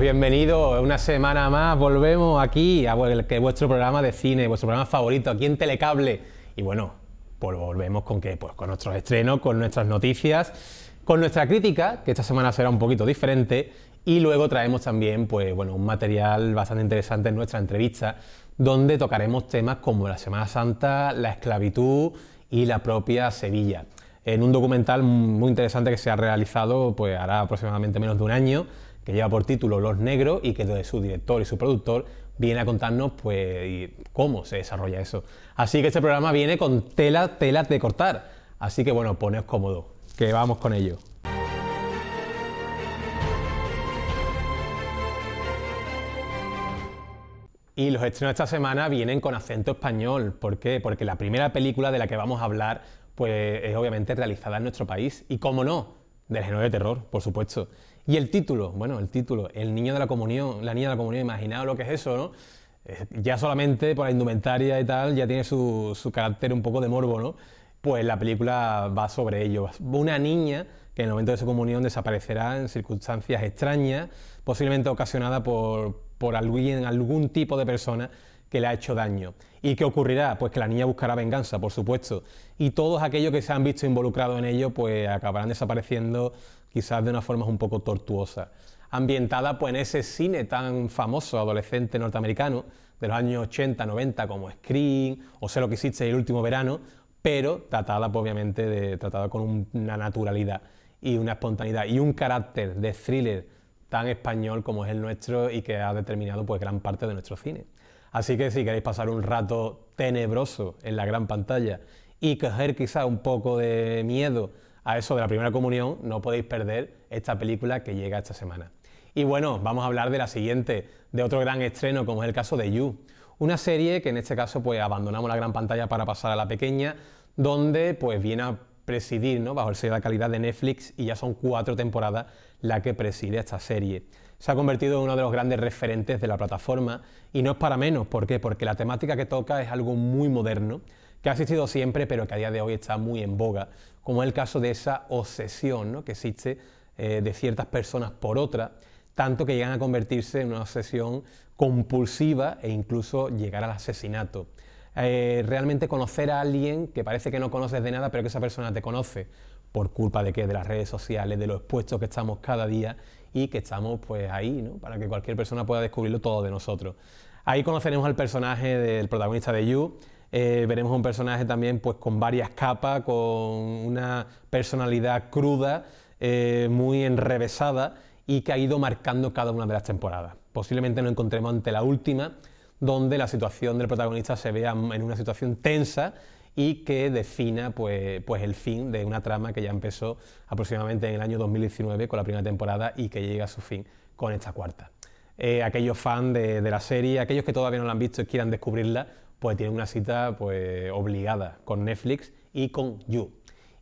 bienvenidos. Una semana más volvemos aquí a vuestro programa de cine, vuestro programa favorito, aquí en Telecable. Y bueno, pues volvemos con que, pues con nuestros estrenos, con nuestras noticias, con nuestra crítica, que esta semana será un poquito diferente, y luego traemos también, pues bueno, un material bastante interesante en nuestra entrevista, donde tocaremos temas como la Semana Santa, la esclavitud y la propia Sevilla. En un documental muy interesante que se ha realizado, pues hará aproximadamente menos de un año, que lleva por título Los Negros y que de su director y su productor viene a contarnos pues cómo se desarrolla eso. Así que este programa viene con telas, telas de cortar. Así que bueno, poneos cómodo que vamos con ello. Y los estrenos de esta semana vienen con acento español. ¿Por qué? Porque la primera película de la que vamos a hablar pues, es obviamente realizada en nuestro país. Y cómo no, del género de terror, por supuesto. Y el título, bueno, el título, el niño de la comunión, la niña de la comunión, imaginaos lo que es eso, ¿no? Ya solamente por la indumentaria y tal, ya tiene su, su carácter un poco de morbo, ¿no? Pues la película va sobre ello. Una niña que en el momento de su comunión desaparecerá en circunstancias extrañas, posiblemente ocasionada por, por alguien, algún tipo de persona que le ha hecho daño. ¿Y qué ocurrirá? Pues que la niña buscará venganza, por supuesto. Y todos aquellos que se han visto involucrados en ello, pues acabarán desapareciendo quizás de una forma un poco tortuosa. Ambientada pues, en ese cine tan famoso adolescente norteamericano de los años 80-90 como Scream o Sé lo que hiciste el último verano, pero tratada pues, obviamente de, tratada con una naturalidad y una espontaneidad y un carácter de thriller tan español como es el nuestro y que ha determinado pues, gran parte de nuestro cine. Así que si queréis pasar un rato tenebroso en la gran pantalla y coger quizás un poco de miedo a eso de la primera comunión, no podéis perder esta película que llega esta semana. Y bueno, vamos a hablar de la siguiente, de otro gran estreno, como es el caso de You. Una serie que en este caso pues abandonamos la gran pantalla para pasar a la pequeña, donde pues viene a presidir, ¿no? Bajo el sello de la calidad de Netflix y ya son cuatro temporadas la que preside esta serie. Se ha convertido en uno de los grandes referentes de la plataforma y no es para menos, ¿por qué? Porque la temática que toca es algo muy moderno, que ha existido siempre pero que a día de hoy está muy en boga, como es el caso de esa obsesión que existe eh, de ciertas personas por otras, tanto que llegan a convertirse en una obsesión compulsiva e incluso llegar al asesinato. Eh, realmente conocer a alguien que parece que no conoces de nada, pero que esa persona te conoce, por culpa de qué, de las redes sociales, de lo expuestos que estamos cada día y que estamos pues ahí, ¿no? Para que cualquier persona pueda descubrirlo todo de nosotros. Ahí conoceremos al personaje del protagonista de You, eh, veremos un personaje también pues, con varias capas, con una personalidad cruda, eh, muy enrevesada y que ha ido marcando cada una de las temporadas. Posiblemente nos encontremos ante la última, donde la situación del protagonista se vea en una situación tensa y que defina pues, pues, el fin de una trama que ya empezó aproximadamente en el año 2019 con la primera temporada y que llega a su fin con esta cuarta. Eh, aquellos fans de, de la serie, aquellos que todavía no la han visto y quieran descubrirla, pues tiene una cita pues, obligada con Netflix y con You.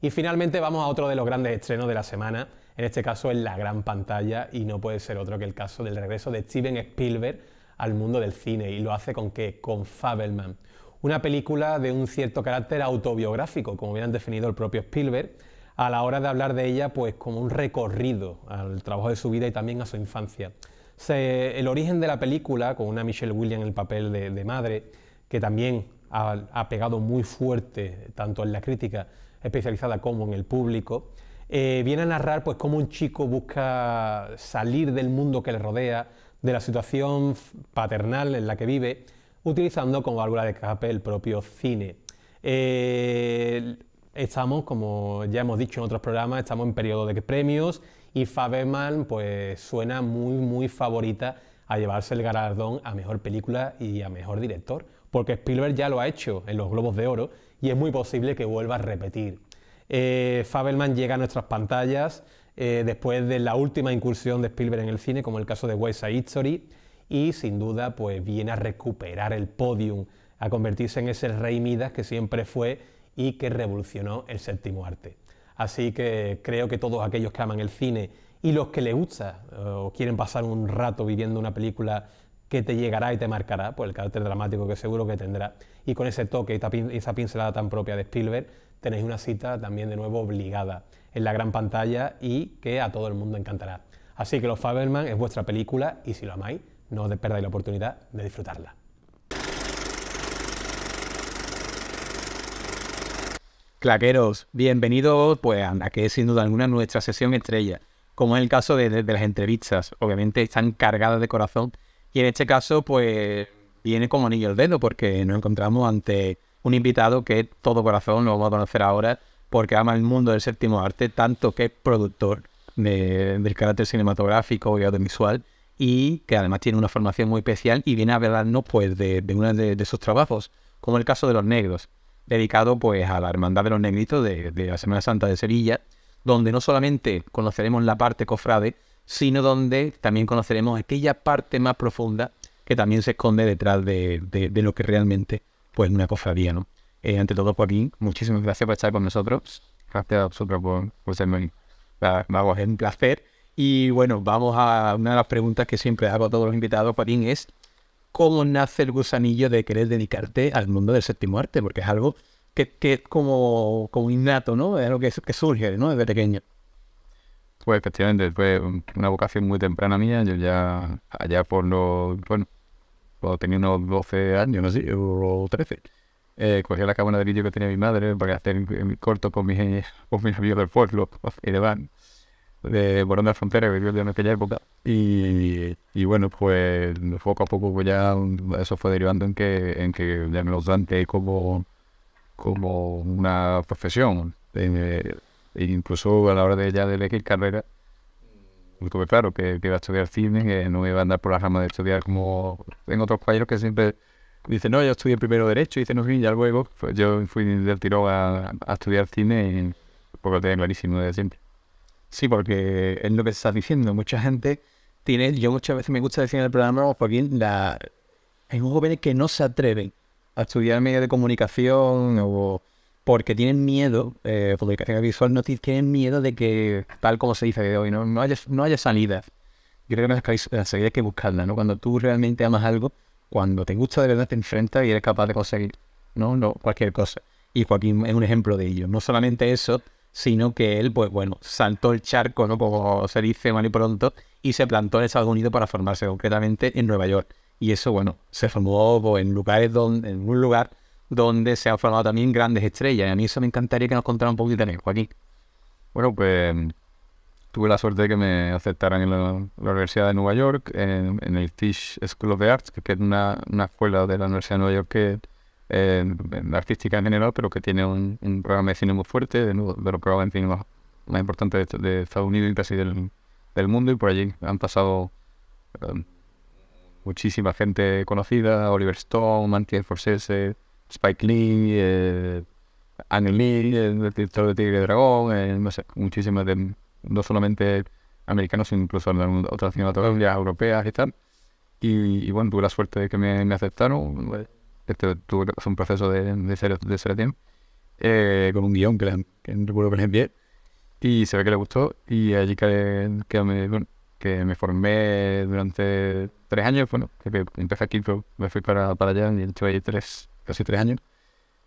Y finalmente vamos a otro de los grandes estrenos de la semana, en este caso en la gran pantalla, y no puede ser otro que el caso del regreso de Steven Spielberg al mundo del cine, y lo hace con qué? Con Fabelman, una película de un cierto carácter autobiográfico, como bien definido el propio Spielberg, a la hora de hablar de ella pues como un recorrido al trabajo de su vida y también a su infancia. el origen de la película, con una Michelle Williams en el papel de madre, que también ha, pegado muy fuerte tanto en la crítica especializada como en el público, eh, viene a narrar pues cómo un chico busca salir del mundo que le rodea, de la situación paternal en la que vive, utilizando como válvula de escape el propio cine. Eh, estamos, como ya hemos dicho en otros programas, estamos en periodo de premios y Faberman pues suena muy muy favorita a llevarse el galardón a mejor película y a mejor director porque Spielberg ya lo ha hecho en los Globos de Oro y es muy posible que vuelva a repetir. Eh, Fabelman llega a nuestras pantallas eh, después de la última incursión de Spielberg en el cine, como el caso de West Side History, y sin duda pues viene a recuperar el podium, a convertirse en ese rey Midas que siempre fue y que revolucionó el séptimo arte. Así que creo que todos aquellos que aman el cine y los que les gusta eh, o quieren pasar un rato viviendo una película que te llegará y te marcará por el carácter dramático que seguro que tendrá. Y con ese toque y esa pincelada tan propia de Spielberg, tenéis una cita también de nuevo obligada en la gran pantalla y que a todo el mundo encantará. Así que Los Faberman es vuestra película y si lo amáis, no os perdáis la oportunidad de disfrutarla. Claqueros, bienvenidos pues a que es sin duda alguna nuestra sesión estrella. Como es el caso de, de las entrevistas, obviamente están cargadas de corazón y en este caso, pues viene como anillo el dedo, porque nos encontramos ante un invitado que todo corazón lo vamos a conocer ahora, porque ama el mundo del séptimo arte, tanto que es productor de, del carácter cinematográfico y audiovisual, y que además tiene una formación muy especial y viene a hablarnos pues, de, de uno de, sus trabajos, como el caso de los negros, dedicado pues a la Hermandad de los Negritos de, de la Semana Santa de Sevilla, donde no solamente conoceremos la parte cofrade, sino donde también conoceremos aquella parte más profunda que también se esconde detrás de, lo que realmente pues una cofradía, ¿no? Eh, ante todo, Joaquín, muchísimas gracias por estar con nosotros. Gracias a vosotros por, va, Vamos, es un placer. Y bueno, vamos a una de las preguntas que siempre hago a todos los invitados, Joaquín, es cómo nace el gusanillo de querer dedicarte al mundo del séptimo arte, porque es algo que, que es como, como innato, ¿no? Es algo que, que surge, ¿no? Desde pequeño. Pues efectivamente, fue una vocación muy temprana mía. Yo ya, allá por los, bueno, cuando tenía unos 12 años, no sé, o 13, eh, cogí la cámara de vídeo que tenía mi madre para hacer corto con mis, mis amigos del pueblo y de Borón de la Frontera, que vivió en aquella época. Y, y, bueno, pues poco a poco pues ya eso fue derivando en que, en que ya me los dante como, como una profesión. de... Eh, e incluso a la hora de ya de elegir carrera, tuve claro que, iba a estudiar cine, que no iba a andar por la rama de estudiar como en otros compañeros que siempre dicen, no, yo estudié primero Derecho, y dicen, no sí, ya luego pues, yo fui del tiro a, estudiar cine porque lo tenía clarísimo desde siempre. Sí, porque es lo que estás diciendo, mucha gente tiene, yo muchas veces me gusta decir en el programa, porque la, hay jóvenes que no se atreven a estudiar medios de comunicación o porque tienen miedo, eh, visual notice, tienen miedo de que, tal como se dice de hoy, no, no, haya, salida. Yo creo que la eh, salida hay que buscarla, ¿no? Cuando tú realmente amas algo, cuando te gusta de verdad, te enfrentas y eres capaz de conseguir, ¿no? no cualquier cosa. Y Joaquín es un ejemplo de ello. No solamente eso, sino que él, pues bueno, saltó el charco, ¿no? Como se dice mal y pronto, y se plantó en Estados Unidos para formarse, concretamente en Nueva York. Y eso, bueno, se formó pues, en lugares donde, en un lugar donde se han formado también grandes estrellas. Y a mí eso me encantaría que nos contara un poquito eso Joaquín. Bueno, pues tuve la suerte de que me aceptaran en la, Universidad de Nueva York, en, el Tisch School of the Arts, que es una, escuela de la Universidad de Nueva York que eh, artística en general, pero que tiene un, programa de cine muy fuerte, de, de los programas de cine más, más importantes de, Estados Unidos y casi del, mundo, y por allí han pasado eh, muchísima gente conocida, Oliver Stone, Martin Forces Spike Lee, eh, Lee, eh, el director de Tigre de Dragón, eh, no sé, muchísimas de, no solamente americanos, sino incluso de otras cinematografías europeas y tal. Y, bueno, tuve la suerte de que me, aceptaron. Pues, este, tuve un proceso de, de, ser, de eh, con un guión que, recuerdo que les envié. Y se ve que le gustó. Y allí que, me, que me formé durante tres años. Bueno, que empecé aquí, me fui para, para allá y el allí tres, casi tres años.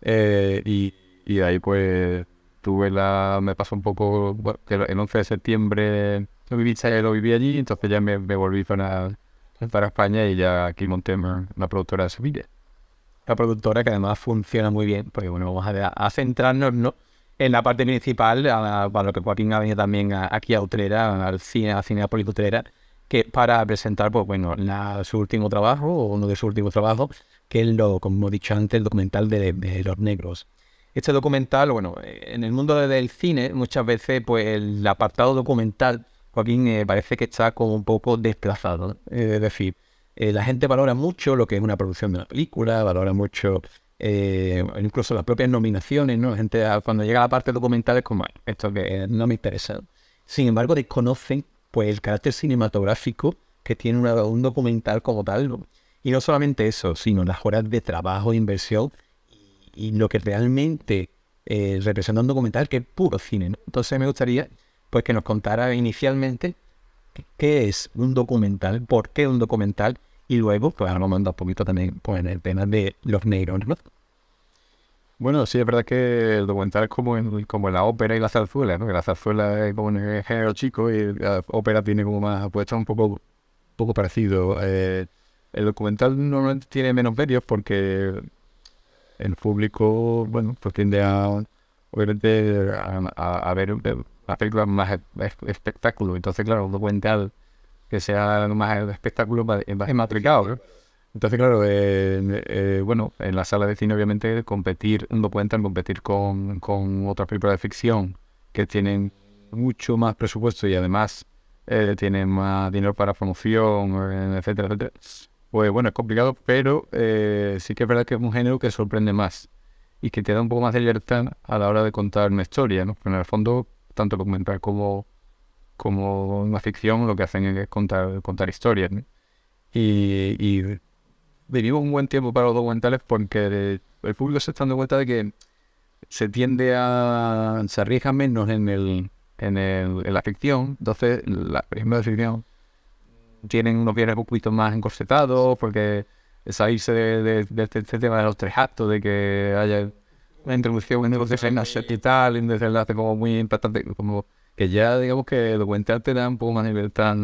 Eh, y, y de ahí pues tuve la... me pasó un poco... el 11 de septiembre eh, lo viví, allí, entonces ya me, volví para, para España y ya aquí monté la productora de Sevilla. La productora que además funciona muy bien, porque bueno, vamos a, centrarnos ¿no? en la parte principal, ...para lo que Joaquín ha venido también aquí a Utrera, al cine, a cine Utrera, que para presentar, pues bueno, su último trabajo, o uno de sus últimos trabajos, que es, lo, como he dicho antes, el documental de, los negros. Este documental, bueno, eh, en el mundo del cine muchas veces pues el apartado documental, Joaquín, eh, parece que está como un poco desplazado. Eh, es decir, la gente valora mucho lo que es una producción de una película, valora mucho incluso las propias nominaciones, ¿no? La gente ah, cuando llega a la parte documental es como, esto que no me interesa. Sin embargo, desconocen pues el carácter cinematográfico que tiene un documental como tal. ¿no? Y no solamente eso, sino las horas de trabajo, de inversión y, lo que realmente eh, representa un documental que es puro cine. Entonces me gustaría pues, que nos contara inicialmente qué es un documental, por qué un documental y luego, pues ahora vamos a andar un poquito también pues, en el tema de los negros, ¿no? Bueno, sí, es verdad que el documental es como, como la ópera y la zarzuela, ¿no? Que la zarzuela es como un género chico y la ópera tiene como más apuestas un poco, poco parecido. Eh, el documental normalmente tiene menos medios porque el público, bueno, pues tiende a, obviamente, a, ver las películas más espectáculo. Entonces, claro, un documental que sea más espectáculo es más, tricado. Entonces, claro, eh, bueno, en la sala de cine, obviamente, competir, un documental, competir con, con otras películas de ficción que tienen mucho más presupuesto y además eh, tienen más dinero para promoción, etcétera, etcétera pues bueno, es complicado, pero eh, sí que es verdad que es un género que sorprende más y que te da un poco más de alerta a la hora de contar una historia, ¿no? Pero en el fondo, tanto documental como, como una ficción, lo que hacen es contar, contar historias, Y, vivimos un buen tiempo para los documentales porque el público se está dando cuenta de que se tiende a... se arriesga menos en el... En, la ficción, entonces la primera ficción tienen unos viernes un poquito más encorsetados, porque salirse de, este, este, tema de los tres actos, de que haya una introducción, un desenlace y tal, y un desenlace como muy impactante, como que ya digamos que documental te da un poco más libertad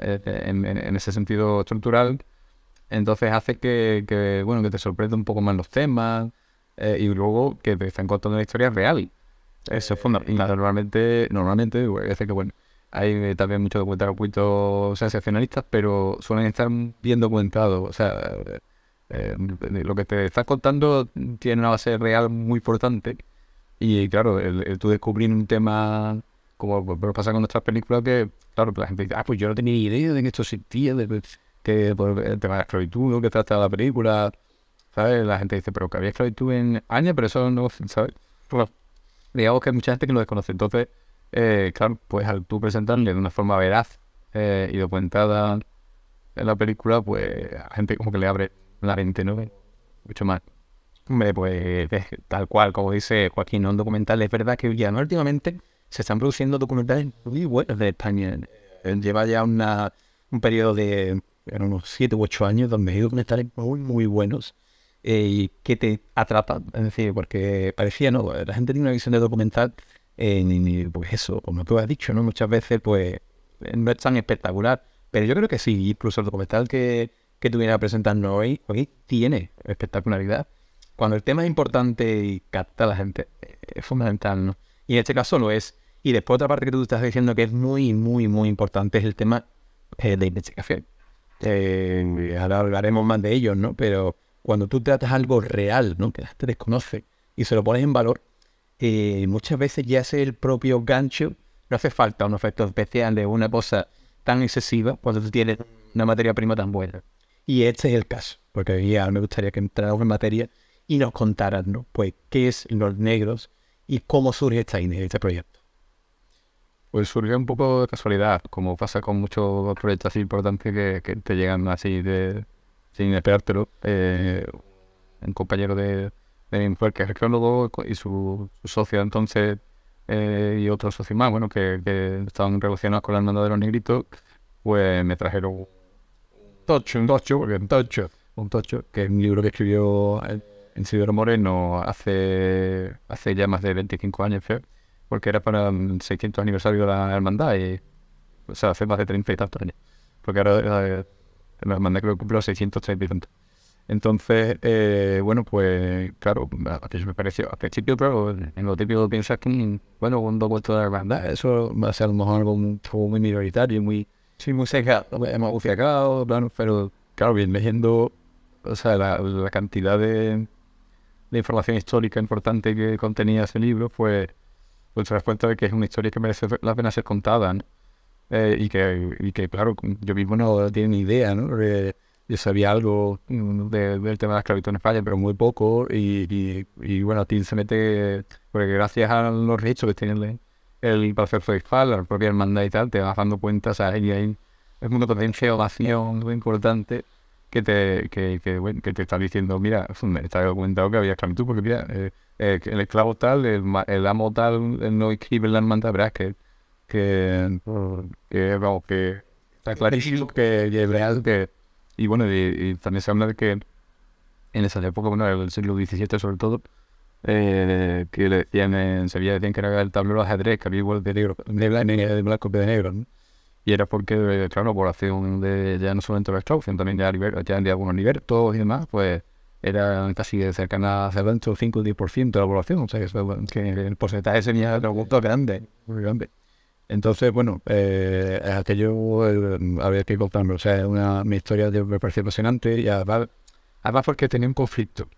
eh, eh, en, ese sentido estructural, entonces hace que, bueno, que te sorprenda un poco más los temas eh, y luego que te están contando la historia real. Eso es fundamental. Normalmente, normalmente, hace pues, que bueno hay eh, también muchos documentales sensacionalistas, pero suelen estar bien documentados. O sea, eh, eh, lo que te estás contando tiene una base real muy importante. Y claro, tú descubrir un tema como pasa con nuestras películas, que claro, la gente dice, ah, pues yo no tenía ni idea de que esto existía, de, que el tema de la esclavitud, que trata la película, ¿sabes? La gente dice, pero que había esclavitud en años? pero eso no, ¿sabes? digamos que hay mucha gente que lo desconoce. Entonces, eh, claro, pues al tú presentarle de una forma veraz eh, y documentada en la película, pues a gente como que le abre la 29 Mucho más. Hombre, pues tal cual, como dice Joaquín, ¿no? un documental. Es verdad que ya últimamente se están produciendo documentales muy buenos de España. Eh, lleva ya una, un periodo de unos 7 u 8 años donde hay documentales muy, muy buenos y que te atrapan. Es decir, porque parecía, ¿no? La gente tiene una visión de documental eh, pues eso, como tú has dicho, ¿no? Muchas veces, pues, eh, no es tan espectacular. Pero yo creo que sí, incluso el documental que, que tú vienes a presentarnos hoy, tiene espectacularidad. Cuando el tema es importante y capta a la gente, eh, es fundamental, ¿no? Y en este caso lo es. Y después otra parte que tú estás diciendo que es muy, muy, muy importante es el tema de investigación. Eh, ahora hablaremos más de ellos, ¿no? Pero cuando tú tratas algo real, ¿no? Que te desconoce y se lo pones en valor, eh, muchas veces ya es el propio gancho, no hace falta un efecto especial de una cosa tan excesiva cuando tú tienes una materia prima tan buena. Y este es el caso, porque ya me gustaría que entráramos en materia y nos contaran, ¿no? Pues, qué es los negros y cómo surge esta este proyecto. Pues surgió un poco de casualidad, como pasa con muchos proyectos así importantes que, te llegan así de, sin esperártelo. Eh, un compañero de, de que es arqueólogo y su, socio entonces eh, y otros socios más, bueno, que, estaban relacionados con la hermandad de los negritos, pues me trajeron tocho, un tocho, porque un tocho, un tocho, que es un libro que escribió en eh, Encidero Moreno hace, hace ya más de 25 años, porque era para el 600 aniversario de la hermandad, y, o sea, hace más de 30 y tantos años, porque ahora eh, la, hermandad creo que cumplió 630 y tantos. Entonces, eh, bueno, pues claro, a eso me pareció, al principio, pero en lo típico piensas que, bueno, un documento la hermandad, eso va a ser a lo mejor algo muy, minoritario, muy, sí, muy secado, muy pero claro, bien leyendo, o sea, la, cantidad de, información histórica importante que contenía ese libro, pues, pues te das cuenta de que es una historia que merece la pena ser contada, eh, y, que, y que, claro, yo mismo no tiene ni idea, ¿no? yo sabía algo mm, de, del tema de la esclavitud en España, pero muy poco. Y, y, a bueno, se mete, porque gracias a los registros que tiene el proceso de la propia hermandad y tal, te vas dando cuenta, o sea, a hay es una potencia muy importante que te, que, te está diciendo, mira, me está documentado que había esclavitud, porque mira, eh, eh, el esclavo tal, el, amo tal, no escribe la hermandad, verás que, que, mm. que, que está clarísimo que, que y bueno, y, también se habla de que en esa época, bueno, el siglo XVII sobre todo, eh, que le decían que era el tablero de ajedrez, que había igual de negro, de blanco, de blanco de negro, ¿no? Y era porque, eh, claro, la población de ya no solamente de la sino también ya, ya de algunos todos y demás, pues era casi cercana a 5 o 10% de la población, o sea que, el porcentaje sería algo grande, muy grande. Entonces, bueno, eh, aquello eh, había que contarme. O sea, una, mi historia me parece apasionante y además, porque tenía un conflicto,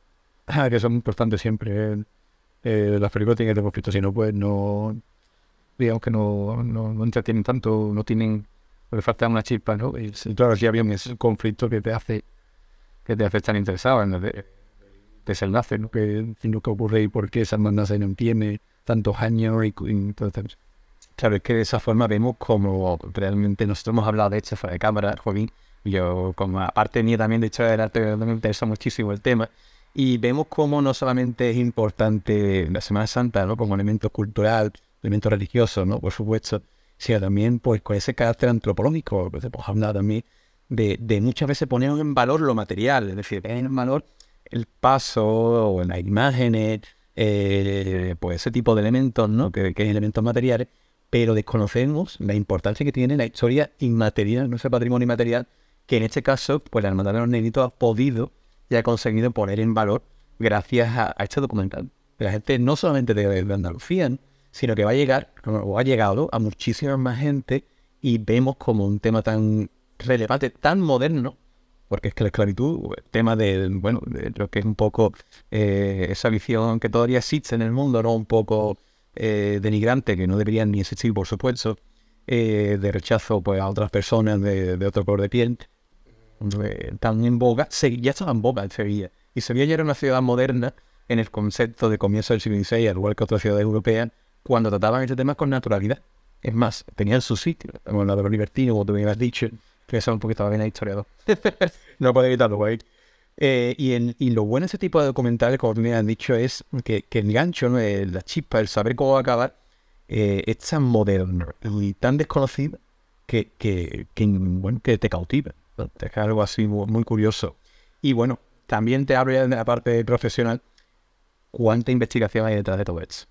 que son importantes siempre. ¿eh? eh, las películas tienen este conflicto, si no, pues no, digamos que no, no, entretienen tanto, no tienen, le falta una chispa, ¿no? Y claro, había un conflicto que te hace, que te hace tan interesado en el desenlace, ¿no? Que, lo que ocurre y por qué esa no tiene tantos años y, y todo eso. Este- Claro, es que de esa forma vemos como realmente nosotros hemos hablado de hecho fuera de cámara, Joaquín. Yo, como aparte mía también de historia del arte, me interesa muchísimo el tema. Y vemos cómo no solamente es importante la Semana Santa, Como elemento cultural, elemento religioso, ¿no? Por supuesto, sino también pues con ese carácter antropológico, pues hemos hablado también, de, muchas veces poner en valor lo material, es decir, poner en valor el paso o las imágenes, eh, pues ese tipo de elementos, ¿no? Que, que elementos materiales pero desconocemos la importancia que tiene la historia inmaterial, nuestro patrimonio inmaterial, que en este caso, pues la Hermandad de los Negritos ha podido y ha conseguido poner en valor gracias a, este documental. La gente no solamente de, Andalucía, sino que va a llegar, o ha llegado a muchísima más gente y vemos como un tema tan relevante, tan moderno, porque es que la esclavitud, el tema de, bueno, de lo que es un poco eh, esa visión que todavía existe en el mundo, ¿no? Un poco eh, denigrante, que no deberían ni existir, por supuesto, eh, de rechazo pues, a otras personas de, otro color de piel, tan en boga, se, ya estaba en boga en Sevilla. Y Sevilla ya era una ciudad moderna en el concepto de comienzo del siglo XVI, al igual que otras ciudades europeas, cuando trataban este tema con naturalidad. Es más, tenían su sitio, como la de los como tú me habías dicho, que eso es un poquito bien historiador. no puede evitarlo, güey. ¿eh? Eh, y, en lo bueno de ese tipo de documentales, como me han dicho, es que, que el gancho, ¿no? Eh, la chispa, el saber cómo va a acabar, eh, es tan moderno y tan desconocido que, que, te cautiva. Te deja algo así muy, curioso. Y bueno, también te habla en la parte profesional cuánta investigación hay detrás de todo esto.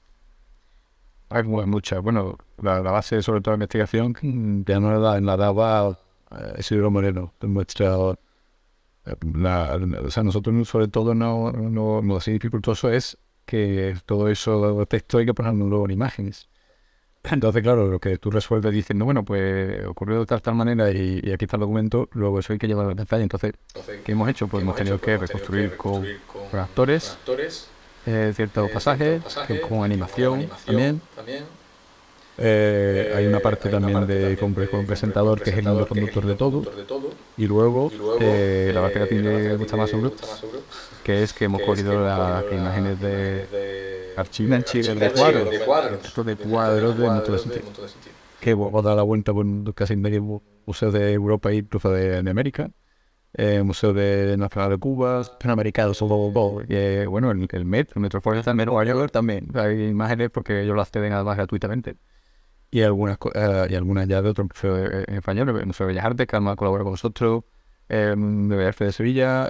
Hay pues, muchas. Bueno, la, base sobre todo la investigación mm, ya no la, la daba Isidro Moreno, de muestra la, o sea, nosotros sobre todo no, no, así dificultoso es que todo eso texto hay que ponerlo luego en imágenes. Entonces, claro, lo que tú resuelves diciendo, bueno, pues ocurrió de tal, manera y, aquí está el documento, luego eso hay que llevar a la pantalla. Entonces, ¿qué hemos hecho? Pues, pues hemos, tenido, que, reconstruir con, actores, eh, eh, ciertos pasajes, con, animación, también. Eh, hay una parte también de, presentador, que es el conductor de todo. Y luego, eh, eh la verdad que tiene mucha más grupo que es que hemos cogido las imágenes de archivos de cuadros, de cuadros de mucho sentido. Que vamos a dar la vuelta por casi medio museo de Europa y incluso de, América. Eh, Museo de Nacional de Cuba, Panamericano, solo eh, Bueno, el, el MET, el metro Met, también. Hay imágenes porque ellos las acceden además gratuitamente y algunas, eh, y algunas ya de otros eh, eh, en españoles, el Museo de Bellas Artes, que además colabora con nosotros, eh, de Bellas de Sevilla.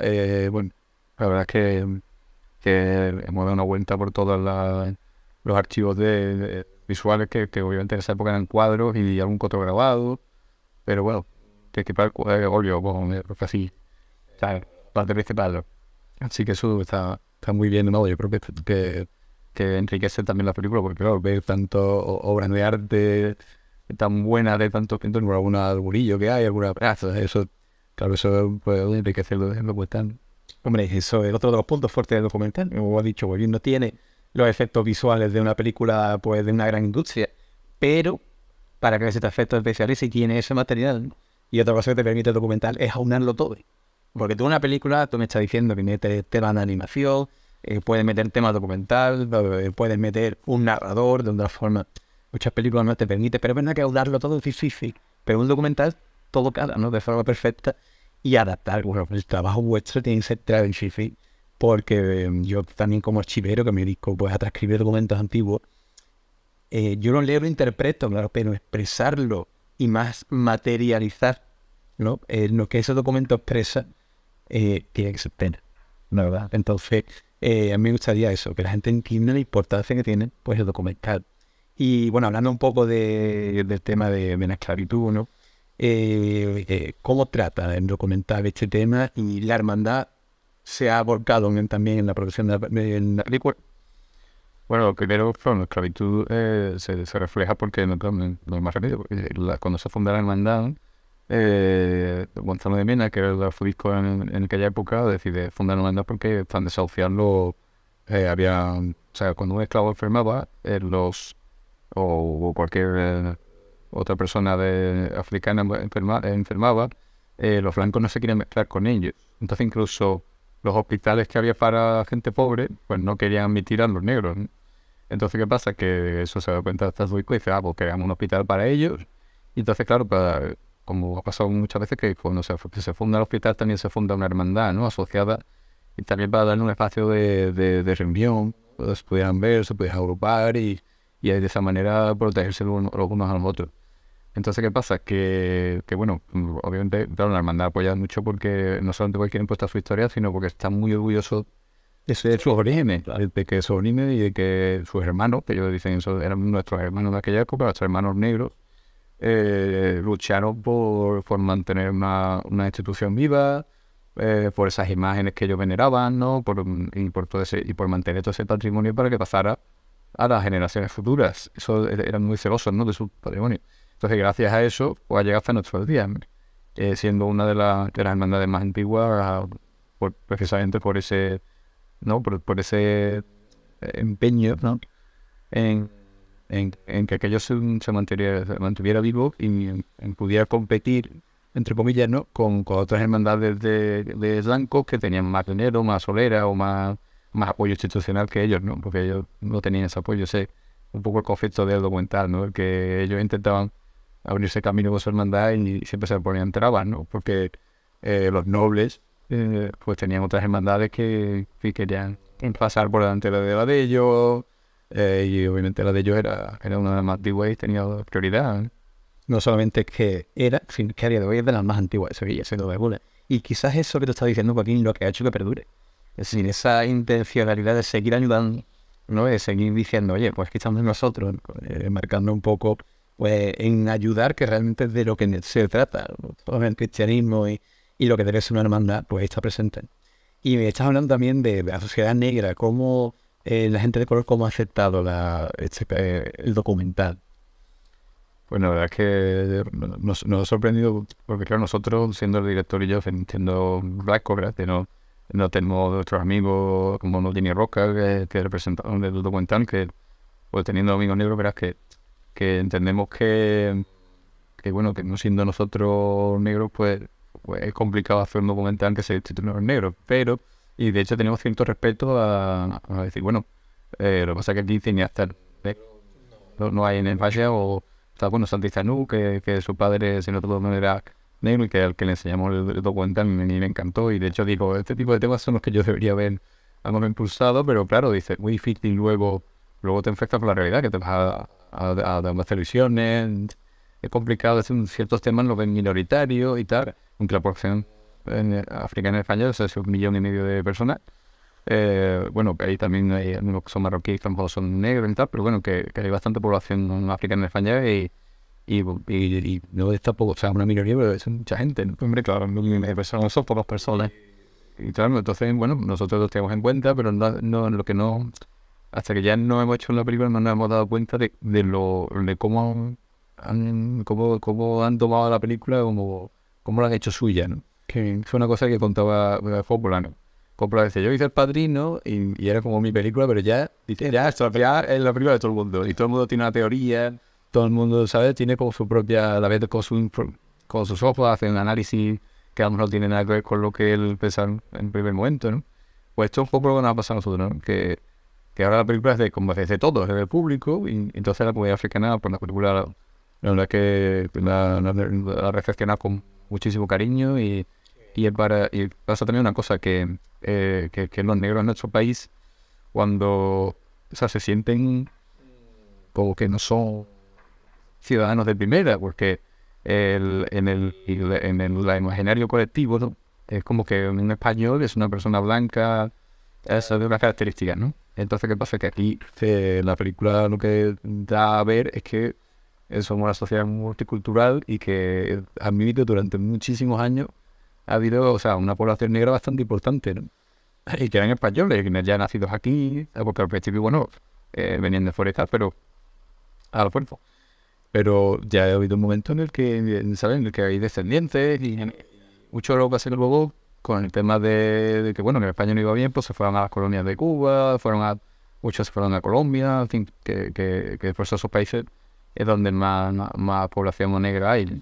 bueno, la verdad es que, hemos dado una vuelta por todos los archivos de, visuales que, obviamente en esa época eran cuadros y algún otro grabado, pero bueno, principal bueno, así, o sea, parte principal. Así que eso está, muy bien, ¿no? Yo creo que que enriquece también la película, porque claro, ver tanto obras de arte tan buenas de tantos pintores, algún arburillo que hay, alguna plaza, eso, claro, eso puede enriquecerlo, pues tan... Hombre, eso es otro de los puntos fuertes del documental, como ha dicho, porque no tiene los efectos visuales de una película, pues, de una gran industria, pero para que te efectos especiales y tiene ese material, Y otra cosa que te permite el documental es aunarlo todo. Porque tú una película, tú me estás diciendo que te tema de animación, eh, puedes meter temas documental, eh, puedes meter un narrador de otra forma. Muchas películas no te permiten, pero es verdad que darlo todo es difícil. Pero un documental todo cada ¿no? de forma perfecta y adaptar. Bueno, el trabajo vuestro tiene que ser transcribir, porque em, yo también como archivero que me dedico pues, a transcribir documentos antiguos, eh, yo lo leo, lo interpreto, claro, pero expresarlo y más materializar ¿no? lo que ese documento expresa tiene que ser pena, ¿no verdad? Entonces, eh, a mí me gustaría eso, que la gente entienda la importancia que tiene pues, el documental. Y bueno, hablando un poco de, del tema de, la esclavitud, ¿no? Eh, eh, ¿Cómo trata el documental este tema y la hermandad se ha volcado también en la producción de, la, película? Bueno, primero, la esclavitud eh, se, se, refleja porque, no, más rápido, cuando se funda la hermandad, eh, Gonzalo de Mena, que era el arzobispo en, aquella época, decide fundar una porque están desahuciando. Eh, había, o sea, cuando un esclavo enfermaba, eh, los o, cualquier otra persona de, africana enfermaba, los blancos no se querían mezclar con ellos. Entonces, incluso los hospitales que había para gente pobre, pues no querían admitir a los negros. Entonces, ¿qué pasa? Que eso se da cuenta hasta y dice, ah, pues creamos un hospital para ellos. Y entonces, claro, para, como ha pasado muchas veces, que cuando se, funda el hospital también se funda una hermandad, ¿no? Asociada y también para darle un espacio de, de, de reunión, se pues, pudieran ver, se pudieran agrupar y, y de esa manera protegerse los unos a los otros. Entonces, ¿qué pasa? Que, bueno, obviamente, la hermandad apoya mucho porque no solamente porque quieren puesta su historia, sino porque está muy orgulloso de su origen de que su orímenes y de que sus hermanos, que ellos dicen, eso eran nuestros hermanos de aquella época, nuestros hermanos negros, eh, lucharon por, por mantener una, una institución viva, eh, por esas imágenes que ellos veneraban, ¿no? Por, y, por y por mantener todo ese patrimonio para que pasara a las generaciones futuras. Eso eran muy celosos, ¿no? De su patrimonio. Entonces, gracias a eso, pues ha llegado hasta nuestros días, eh, siendo una de, las hermandades más antiguas, por, precisamente por ese, ¿no? Por, por ese empeño, En, en, que aquello se, mantuviera, mantuviera, vivo y pudiera competir, entre comillas, ¿no? con, otras hermandades de, de que tenían más dinero, más solera o más, más apoyo institucional que ellos, ¿no? porque ellos no tenían ese apoyo. Sé un poco el conflicto del documental, ¿no? que ellos intentaban abrirse camino con su hermandad y siempre se ponían trabas, ¿no? porque eh, los nobles eh, pues tenían otras hermandades que, que querían pasar por delante de la de ellos eh, y obviamente la de yo era, era una de las más antiguas y tenía prioridad. ¿eh? No solamente que era, fin, que a día de hoy es de las más antiguas de Sevilla, siendo de Y quizás eso que te estaba diciendo, Joaquín, lo que ha hecho que perdure. Es decir, esa intencionalidad de seguir ayudando, ¿no? de seguir diciendo, oye, pues aquí estamos nosotros, eh, marcando un poco pues, en ayudar, que realmente es de lo que se trata, todo el cristianismo y, y lo que debe ser una hermandad, pues está presente. Y me estás hablando también de la sociedad negra, cómo eh, la gente de color cómo ha aceptado la, este, eh, el documental. Pues la verdad es que eh, nos, ha sorprendido, porque claro, nosotros, siendo el director y yo, siendo Black blanco, no, no tenemos nuestros amigos como no tiene Roca, que, que representaron del documental, que pues teniendo amigos negros, verás que, que entendemos que, bueno, que no siendo nosotros negros, pues, pues, es complicado hacer un documental que se titule negro, pero y de hecho tenemos cierto respeto a, decir, bueno, eh, lo que pasa es que aquí ni ¿eh? no, no, hay en el valle o está bueno Santi Zanú, que, que su padre si no no era negro y que al que le enseñamos el, el documental y me encantó y de hecho digo, este tipo de temas son los que yo debería haber impulsado, pero claro, dice, muy difícil luego, luego te enfrentas con la realidad, que te vas a, dar más ilusiones es complicado, es ciertos temas lo ven minoritarios y tal, aunque la producción en África español, o sea, es un millón y medio de personas. Eh, bueno, que ahí también hay son marroquíes, tampoco son negros y tal, pero bueno, que, hay bastante población africana en España y, y, y, no es tampoco, o sea, una minoría, pero es mucha gente. Hombre, claro, son pocas personas. Y, claro, entonces, bueno, nosotros lo tenemos en cuenta, pero no, lo que no, hasta que ya no hemos hecho la película, no nos hemos dado cuenta de, lo, de cómo han, cómo, han tomado la película, cómo, cómo la han hecho suya, ¿no? que fue una cosa que contaba eh, ¿no? Coppola decía, yo hice El Padrino y, era como mi película, pero ya, ya, esto, ya es la película de todo el mundo. Y todo el mundo tiene una teoría, todo el mundo, sabe Tiene como su propia, la vez con, su, con sus ojos, hace un análisis que a lo mejor no tiene nada que ver con lo que él pensaba en primer momento, ¿no? Pues esto es un poco lo que nos ha pasado a nosotros, Que, que ahora la película es de, como es de todos, es del público, y entonces la comunidad africana, por pues la película, la verdad que la, la, con muchísimo cariño y, y, para, pasa también una cosa eh, que, los negros en nuestro país, cuando se sienten como que no son ciudadanos de primera, porque el, en, el, en el imaginario colectivo es como que un español es una persona blanca, esa es una característica, ¿no? Entonces, ¿qué pasa? Que aquí eh, en la película lo que da a ver es que somos una sociedad multicultural y que vivido durante muchísimos años ha habido, o sea, una población negra bastante importante, Y que eran españoles, ya nacidos aquí, porque al principio, bueno, eh, venían de fuera pero a la fuerza. Pero ya ha habido un momento en el que, ¿saben? que hay descendientes y mucho lo que hacen luego con el tema de, que, bueno, que España no iba bien, pues se fueron a las colonias de Cuba, fueron a, muchos se fueron a Colombia, que, que, que esos países es donde más, más población negra hay.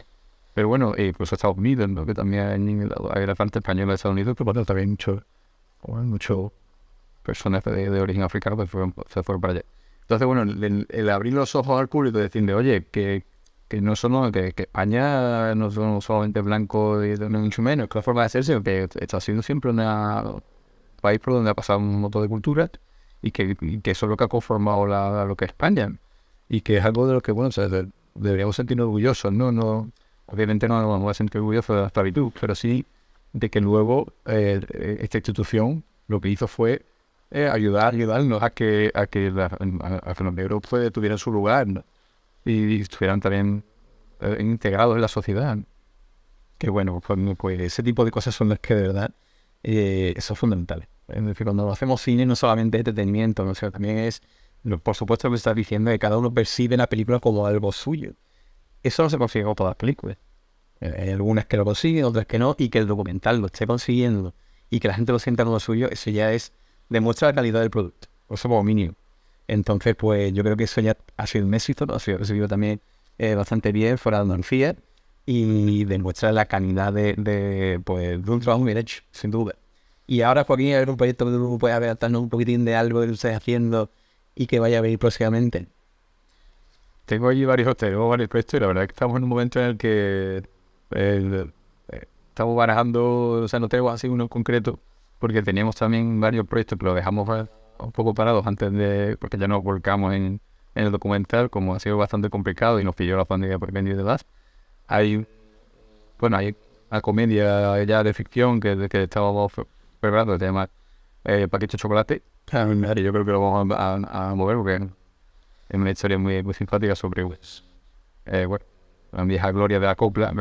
Pero bueno, eh, pues Estados Unidos, ¿no? que también hay la parte española de Estados Unidos, pero bueno, también mucho, bueno, mucho personas de, origen africano se fueron para allá. Entonces, bueno, el, abrir los ojos al público y decirle, oye, que, que no solo, que, España no son solamente blanco y mucho menos, que la forma de hacerse, sino que está siendo siempre un país por donde ha pasado un montón de culturas y que, eso es lo que ha conformado la, lo que es España y que es algo de lo que, bueno, deberíamos sentirnos orgullosos, ¿no? no obviamente no nos vamos a sentir orgullosos de la esclavitud, pero sí de que luego eh, esta institución lo que hizo fue eh, ayudar, ayudarnos a que, a que, la, los negros pues, tuvieran su lugar y, estuvieran también eh, integrados en la sociedad. Que bueno, pues, pues, ese tipo de cosas son las que de verdad eh, son fundamentales. Es decir, cuando hacemos cine no solamente es entretenimiento, ¿no? sea, también es por supuesto que estás diciendo que cada uno percibe la película como algo suyo. Eso no se consigue con todas las películas. Eh, hay algunas que lo consiguen, otras que no, y que el documental lo esté consiguiendo y que la gente lo sienta como suyo, eso ya es demuestra la calidad del producto, o sea, como mínimo. Entonces, pues yo creo que eso ya ha sido un éxito, ha sido recibido también eh, bastante bien fuera de Andalucía y demuestra la calidad de, pues, de un trabajo bien hecho, sin duda. Y ahora, Joaquín, a un proyecto que tú puedes adelantarnos un poquitín de algo que tú estés haciendo y que vaya a venir próximamente? Tengo allí varios hoteles, varios proyectos y la verdad que estamos en un momento en el que eh, estamos barajando, o sea, no tengo así uno concreto, porque teníamos también varios proyectos que lo dejamos un poco parados antes de, porque ya nos volcamos en, en el documental, como ha sido bastante complicado y nos pilló la pandemia por venir de las. Hay, bueno, hay una comedia ya de ficción que, estábamos preparando, se llama eh, Paquete Chocolate, yo creo que lo vamos a, mover porque es una historia muy, simpática sobre pues, eh, la vieja gloria de la copla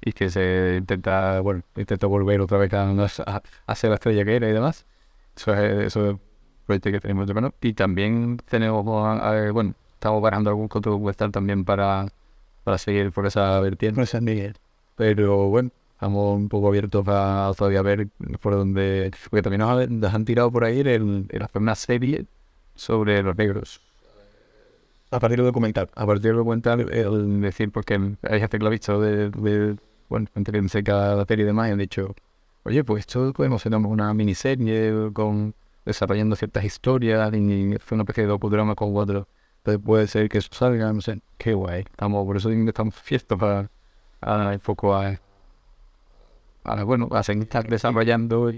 y que se intenta, bueno, volver otra vez a, ser la estrella que era y demás. Eso es, eso proyecto que tenemos de mano. Y también tenemos, bueno, estamos parando algún otro también para, para seguir por esa vertiente. No San Miguel. Pero bueno, estamos un poco abiertos a, todavía ver por donde. Porque también nos, han tirado por ahí el, hacer una serie sobre los negros. A partir del documental. A partir del documental, el decir, porque hay gente que lo ha visto, de, bueno, entre que la serie de demás, han dicho, oye, pues esto podemos hacer una miniserie con desarrollando ciertas historias y, fue una especie de docudrama con cuatro. Entonces puede ser que eso salga, no sé, qué guay. Estamos, por eso estamos fiestos para, a, foco a a ahora bueno, a seguir desarrollando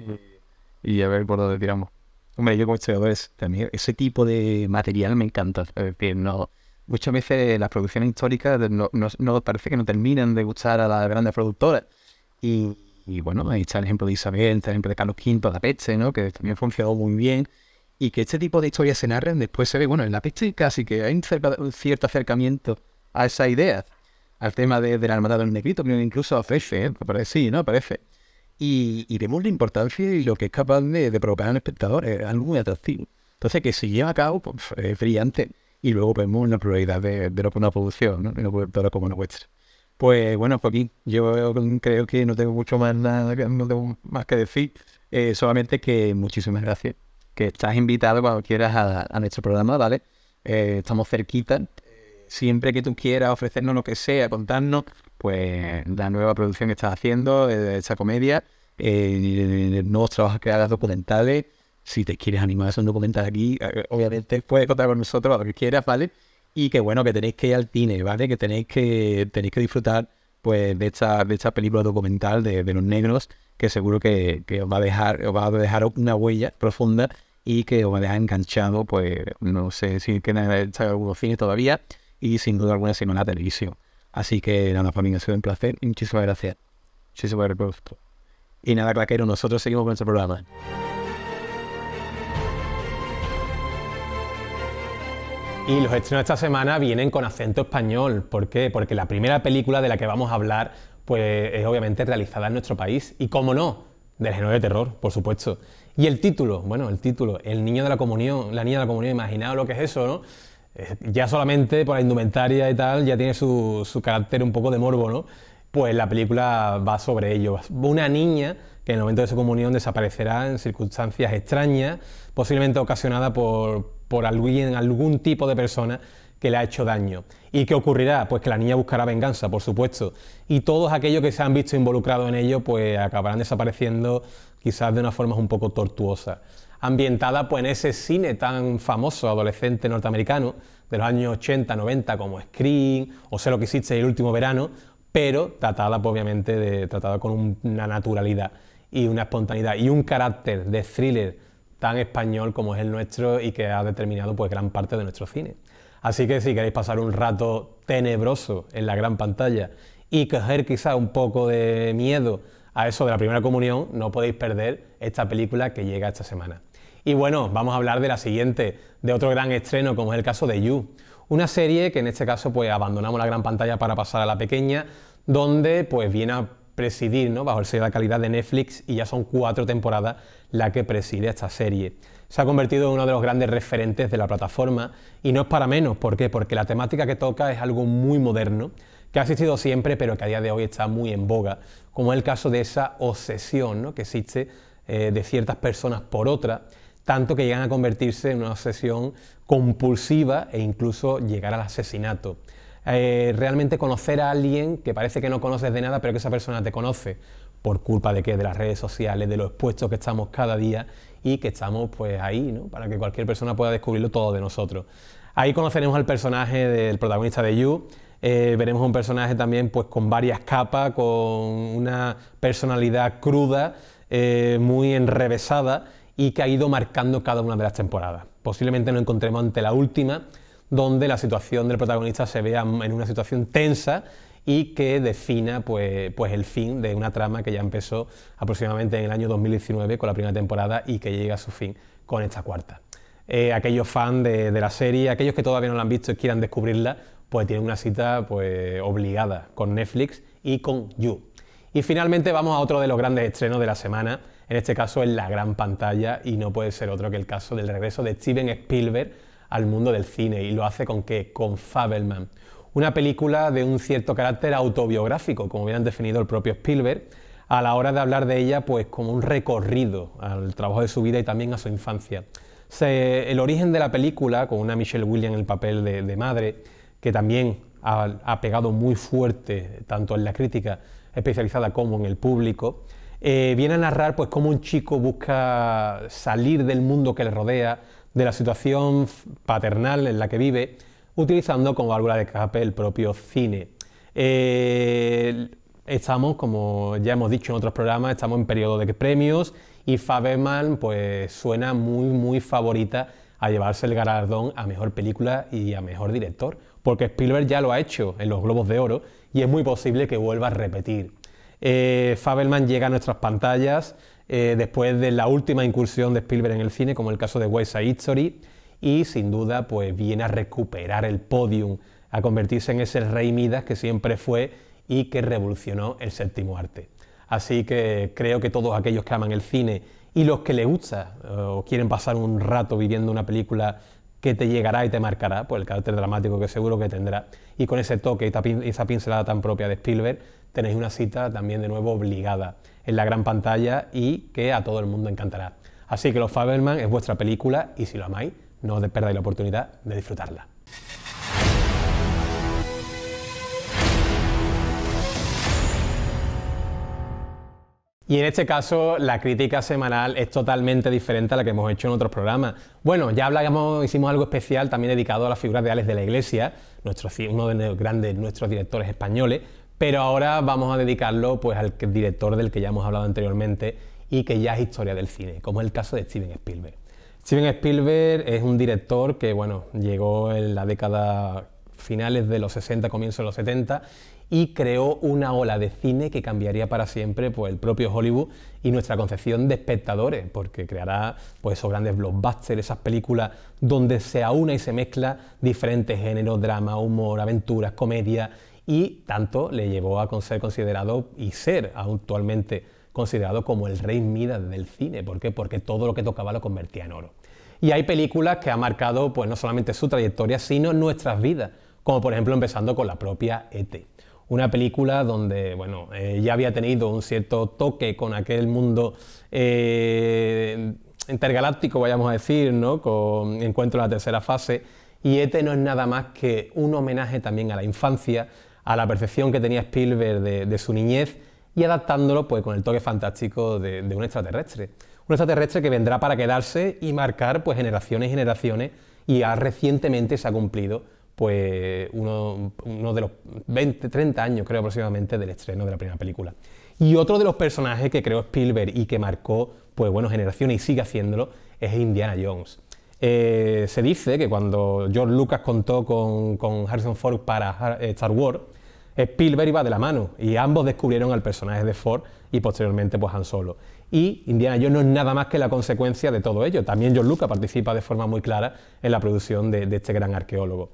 y, a ver por dónde tiramos. Hombre, yo como historiador también ese tipo de material me encanta. Es decir, no, muchas veces las producciones históricas no, no, parece que no terminan de gustar a las grandes productoras. Y, bueno, ahí está el ejemplo de Isabel, está el ejemplo de Carlos V, la Apeche, ¿no? que también funcionó muy bien. Y que este tipo de historias se narren, después se ve, bueno, en la peste casi que hay cierto acercamiento a esa idea al tema de, de la del negrito, que incluso aparece, ¿eh? sí, ¿no? Aparece. Y, vemos la importancia y lo que es capaz de, de provocar un espectador, es eh, algo muy atractivo. Entonces, que se lleva a cabo, pues, es brillante. Y luego vemos la probabilidad de, de una producción, ¿no? Una como la Pues bueno, aquí yo creo que no tengo mucho más nada, no tengo más que decir. Eh, solamente que muchísimas gracias. Que estás invitado cuando quieras a, nuestro programa, ¿vale? Eh, estamos cerquita, siempre que tú quieras ofrecernos lo que sea, contarnos, pues la nueva producción que estás haciendo, eh, esa comedia, eh, nuevos trabajos que hagas documentales. Si te quieres animar a hacer un documental aquí, eh, obviamente puedes contar con nosotros lo que quieras, ¿vale? Y que bueno, que tenéis que ir al cine, ¿vale? Que tenéis que, tenéis que disfrutar pues de esta, de esta película documental de, los negros, que seguro que, que, os va a dejar, os va a dejar una huella profunda y que os va a dejar enganchado, pues no sé si eh, estar en algunos cines todavía, y sin duda alguna sino en la televisión. Así que nada, para mí ha sido un placer y muchísimas gracias. Muchísimas gracias. Y nada, claquero, nosotros seguimos con nuestro programa. Y los estrenos de esta semana vienen con acento español. ¿Por qué? Porque la primera película de la que vamos a hablar pues, es obviamente realizada en nuestro país. Y cómo no, del género de terror, por supuesto. Y el título, bueno, el título, El niño de la comunión, la niña de la comunión, imaginaos lo que es eso, ¿no? ya solamente por la indumentaria y tal, ya tiene su, carácter un poco de morbo, ¿no? Pues la película va sobre ello. Una niña que en el momento de su comunión desaparecerá en circunstancias extrañas, posiblemente ocasionada por, por algún tipo de persona que le ha hecho daño. ¿Y qué ocurrirá? Pues que la niña buscará venganza, por supuesto. Y todos aquellos que se han visto involucrados en ello, pues acabarán desapareciendo quizás de una forma un poco tortuosa ambientada pues, en ese cine tan famoso adolescente norteamericano de los años 80-90 como Scream o Sé lo que hiciste el último verano, pero tratada pues, obviamente de, tratada con una naturalidad y una espontaneidad y un carácter de thriller tan español como es el nuestro y que ha determinado pues, gran parte de nuestro cine. Así que si queréis pasar un rato tenebroso en la gran pantalla y coger quizá un poco de miedo a eso de la primera comunión, no podéis perder esta película que llega esta semana. Y bueno, vamos a hablar de la siguiente, de otro gran estreno, como es el caso de You. Una serie que en este caso pues abandonamos la gran pantalla para pasar a la pequeña, donde pues viene a presidir, ¿no? Bajo el sello de la calidad de Netflix y ya son cuatro temporadas la que preside esta serie. Se ha convertido en uno de los grandes referentes de la plataforma y no es para menos, ¿por qué? Porque la temática que toca es algo muy moderno, que ha existido siempre, pero que a día de hoy está muy en boga, como es el caso de esa obsesión ¿no? que existe eh, de ciertas personas por otras, tanto que llegan a convertirse en una obsesión compulsiva e incluso llegar al asesinato. Eh, realmente conocer a alguien que parece que no conoces de nada, pero que esa persona te conoce, por culpa de qué, de las redes sociales, de lo expuestos que estamos cada día y que estamos pues ahí, ¿no? Para que cualquier persona pueda descubrirlo todo de nosotros. Ahí conoceremos al personaje del protagonista de You, eh, veremos un personaje también pues, con varias capas, con una personalidad cruda, eh, muy enrevesada y que ha ido marcando cada una de las temporadas. Posiblemente nos encontremos ante la última, donde la situación del protagonista se vea en una situación tensa y que defina pues, pues, el fin de una trama que ya empezó aproximadamente en el año 2019 con la primera temporada y que llega a su fin con esta cuarta. Eh, aquellos fans de, de la serie, aquellos que todavía no la han visto y quieran descubrirla, pues tiene una cita pues, obligada con Netflix y con You. Y finalmente vamos a otro de los grandes estrenos de la semana, en este caso en la gran pantalla, y no puede ser otro que el caso del regreso de Steven Spielberg al mundo del cine, y lo hace con qué? Con Fabelman, una película de un cierto carácter autobiográfico, como bien definido el propio Spielberg, a la hora de hablar de ella pues como un recorrido al trabajo de su vida y también a su infancia. el origen de la película, con una Michelle Williams en el papel de madre, que también ha, pegado muy fuerte tanto en la crítica especializada como en el público, eh, viene a narrar pues cómo un chico busca salir del mundo que le rodea, de la situación paternal en la que vive, utilizando como válvula de escape el propio cine. Eh, estamos, como ya hemos dicho en otros programas, estamos en periodo de premios y Faberman pues suena muy muy favorita a llevarse el galardón a mejor película y a mejor director porque Spielberg ya lo ha hecho en los Globos de Oro y es muy posible que vuelva a repetir. Eh, Fabelman llega a nuestras pantallas eh, después de la última incursión de Spielberg en el cine, como el caso de West Side History, y sin duda pues viene a recuperar el podium, a convertirse en ese rey Midas que siempre fue y que revolucionó el séptimo arte. Así que creo que todos aquellos que aman el cine y los que le gusta eh, o quieren pasar un rato viviendo una película que te llegará y te marcará por el carácter dramático que seguro que tendrá. Y con ese toque y esa pincelada tan propia de Spielberg, tenéis una cita también de nuevo obligada en la gran pantalla y que a todo el mundo encantará. Así que Los Faberman es vuestra película y si lo amáis, no os perdáis la oportunidad de disfrutarla. Y en este caso, la crítica semanal es totalmente diferente a la que hemos hecho en otros programas. Bueno, ya hablamos, hicimos algo especial también dedicado a las figuras de Alex de la Iglesia, uno de los grandes nuestros directores españoles, pero ahora vamos a dedicarlo pues, al director del que ya hemos hablado anteriormente y que ya es historia del cine, como es el caso de Steven Spielberg. Steven Spielberg es un director que, bueno, llegó en la década finales de los 60, comienzos de los 70, y creó una ola de cine que cambiaría para siempre pues, el propio Hollywood y nuestra concepción de espectadores, porque creará pues, esos grandes blockbusters, esas películas donde se aúna y se mezcla diferentes géneros, drama, humor, aventuras, comedia, y tanto le llevó a ser considerado y ser actualmente considerado como el rey Midas del cine. ¿Por qué? Porque todo lo que tocaba lo convertía en oro. Y hay películas que ha marcado pues, no solamente su trayectoria, sino nuestras vidas, como por ejemplo empezando con la propia ET. Una película donde, bueno, eh, ya había tenido un cierto toque con aquel mundo eh, intergaláctico, vayamos a decir, ¿no? Con Encuentro en la tercera fase. Y este no es nada más que un homenaje también a la infancia, a la percepción que tenía Spielberg de, su niñez y adaptándolo pues, con el toque fantástico de, un extraterrestre. Un extraterrestre que vendrá para quedarse y marcar pues, generaciones y generaciones y ya recientemente se ha cumplido pues uno, de los 20, 30 años creo aproximadamente del estreno de la primera película. Y otro de los personajes que creó Spielberg y que marcó, pues bueno, generaciones y sigue haciéndolo, es Indiana Jones. Eh, se dice que cuando George Lucas contó con, Harrison Ford para eh, Star Wars, Spielberg iba de la mano y ambos descubrieron al personaje de Ford y posteriormente pues Han Solo. Y Indiana Jones no es nada más que la consecuencia de todo ello. También George Lucas participa de forma muy clara en la producción de este gran arqueólogo.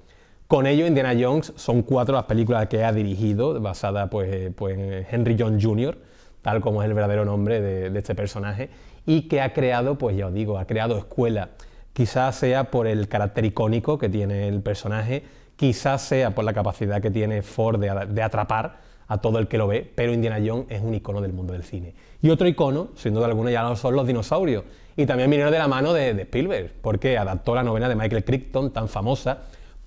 Con ello, Indiana Jones son cuatro las películas que ha dirigido, basada pues, eh, pues en Henry John Jr., tal como es el verdadero nombre de, este personaje, y que ha creado, pues ya os digo, ha creado escuela. Quizás sea por el carácter icónico que tiene el personaje, quizás sea por la capacidad que tiene Ford de, atrapar a todo el que lo ve, pero Indiana Jones es un icono del mundo del cine. Y otro icono, sin duda alguna, ya no son los dinosaurios, y también vinieron de la mano de, de Spielberg, porque adaptó la novela de Michael Crichton, tan famosa,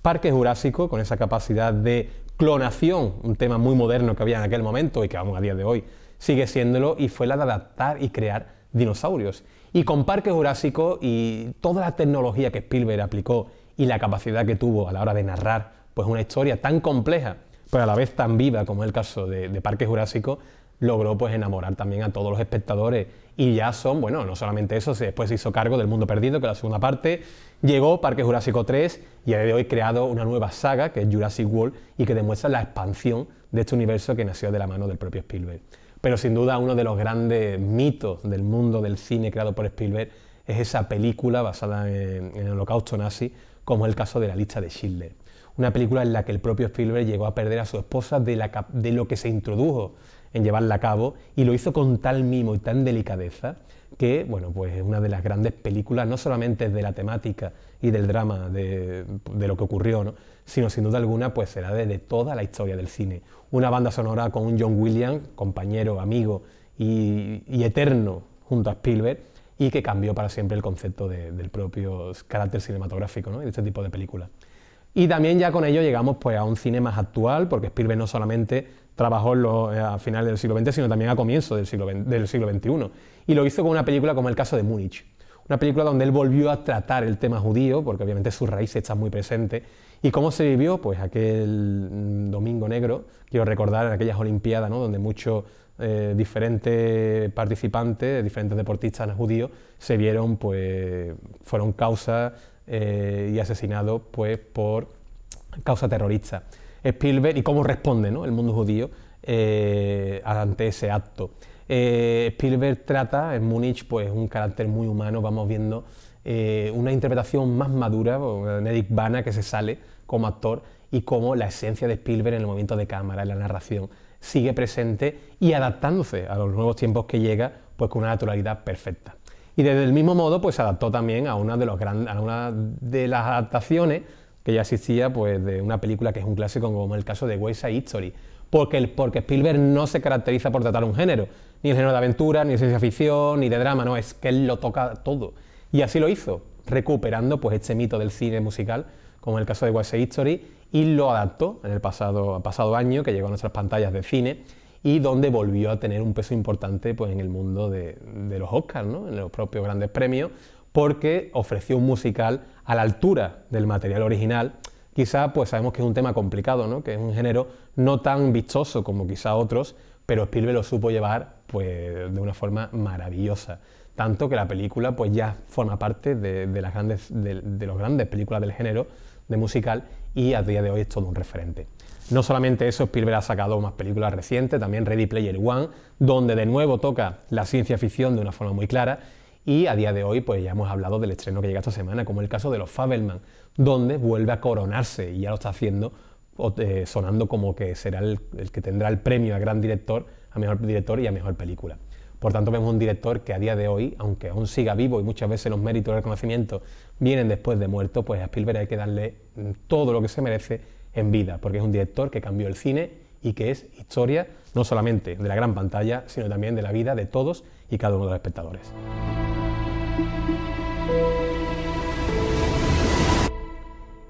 Parque Jurásico, con esa capacidad de clonación, un tema muy moderno que había en aquel momento y que aún a día de hoy sigue siéndolo, y fue la de adaptar y crear dinosaurios. Y con Parque Jurásico y toda la tecnología que Spielberg aplicó y la capacidad que tuvo a la hora de narrar pues una historia tan compleja, pero a la vez tan viva como es el caso de, de Parque Jurásico, logró pues enamorar también a todos los espectadores y ya son, bueno, no solamente eso, después se hizo cargo del Mundo Perdido, que es la segunda parte, llegó Parque Jurásico 3 y a día de hoy creado una nueva saga, que es Jurassic World, y que demuestra la expansión de este universo que nació de la mano del propio Spielberg. Pero sin duda uno de los grandes mitos del mundo del cine creado por Spielberg es esa película basada en, el holocausto nazi, como el caso de la lista de Schindler. Una película en la que el propio Spielberg llegó a perder a su esposa de lo que se introdujo en llevarla a cabo y lo hizo con tal mimo y tan delicadeza que, bueno, pues es una de las grandes películas, no solamente de la temática y del drama de, de lo que ocurrió, sino sin duda alguna, pues será de, toda la historia del cine. Una banda sonora con un John Williams, compañero, amigo y, eterno junto a Spielberg, y que cambió para siempre el concepto del propio carácter cinematográfico ¿no? de este tipo de películas. Y también ya con ello llegamos pues, a un cine más actual, porque Spielberg no solamente trabajó eh, a finales del siglo XX, sino también a comienzos del siglo, XXI. Y lo hizo con una película como el caso de Múnich. Una película donde él volvió a tratar el tema judío, porque obviamente sus raíces están muy presentes. ¿Y cómo se vivió? Pues aquel mm, domingo negro, quiero recordar, en aquellas Olimpiadas, ¿no? donde muchos eh, diferentes participantes, diferentes deportistas judíos, se vieron, pues, fueron causas eh, y asesinados pues, por causa terrorista. Spielberg y cómo responde el mundo judío eh, ante ese acto. Eh, Spielberg trata en Múnich pues, un carácter muy humano, vamos viendo eh, una interpretación más madura, Eric Bana que se sale como actor y cómo la esencia de Spielberg en el movimiento de cámara, en la narración, sigue presente y adaptándose a los nuevos tiempos que llega pues, con una naturalidad perfecta. Y desde el mismo modo, pues se adaptó también a una de, los a una de las adaptaciones que ya existía pues, de una película que es un clásico, como el caso de West Side History. Porque, porque Spielberg no se caracteriza por tratar un género, ni el género de aventura, ni de ciencia ficción, ni de drama, no, es que él lo toca todo. Y así lo hizo, recuperando pues, este mito del cine musical, como el caso de West Side History, y lo adaptó en el pasado, año, que llegó a nuestras pantallas de cine, y donde volvió a tener un peso importante pues, en el mundo de, de los Oscars, ¿no? en los propios grandes premios, porque ofreció un musical a la altura del material original, quizá pues sabemos que es un tema complicado, ¿no? que es un género no tan vistoso como quizá otros, pero Spielberg lo supo llevar pues, de una forma maravillosa. Tanto que la película pues, ya forma parte de, las grandes, de, de grandes películas del género de musical y a día de hoy es todo un referente. No solamente eso, Spielberg ha sacado más películas recientes, también Ready Player One, donde de nuevo toca la ciencia ficción de una forma muy clara y a día de hoy, pues ya hemos hablado del estreno que llega esta semana, como el caso de los Fabelman, donde vuelve a coronarse y ya lo está haciendo, eh, sonando como que será el, que tendrá el premio a gran director, a mejor director y a mejor película. Por tanto, vemos un director que a día de hoy, aunque aún siga vivo y muchas veces los méritos del reconocimiento vienen después de muerto, pues a Spielberg hay que darle mm, todo lo que se merece en vida, porque es un director que cambió el cine y que es historia no solamente de la gran pantalla, sino también de la vida de todos y cada uno de los espectadores.